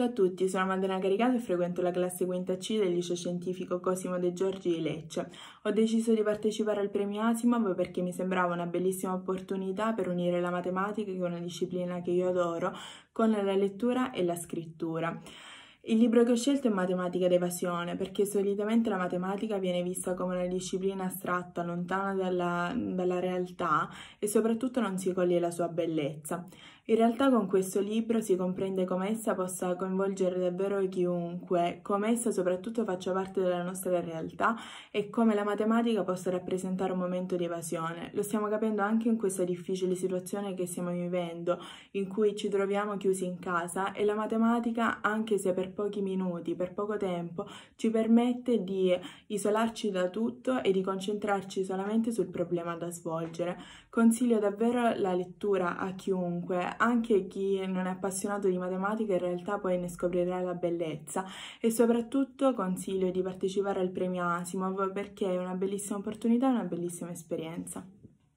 Ciao a tutti, sono Madonna Caricato e frequento la classe quinta C del liceo scientifico Cosimo De Giorgi di Lecce. Ho deciso di partecipare al premio Asimov perché mi sembrava una bellissima opportunità per unire la matematica, che è una disciplina che io adoro, con la lettura e la scrittura. Il libro che ho scelto è Matematica d'evasione, perché solitamente la matematica viene vista come una disciplina astratta, lontana dalla, dalla, realtà e soprattutto non si coglie la sua bellezza. In realtà con questo libro si comprende come essa possa coinvolgere davvero chiunque, come essa soprattutto faccia parte della nostra realtà e come la matematica possa rappresentare un momento di evasione. Lo stiamo capendo anche in questa difficile situazione che stiamo vivendo, in cui ci troviamo chiusi in casa e la matematica, anche se per pochi minuti, per poco tempo, ci permette di isolarci da tutto e di concentrarci solamente sul problema da svolgere. Consiglio davvero la lettura a chiunque, anche chi non è appassionato di matematica in realtà poi ne scoprirà la bellezza e soprattutto consiglio di partecipare al premio Asimov perché è una bellissima opportunità e una bellissima esperienza.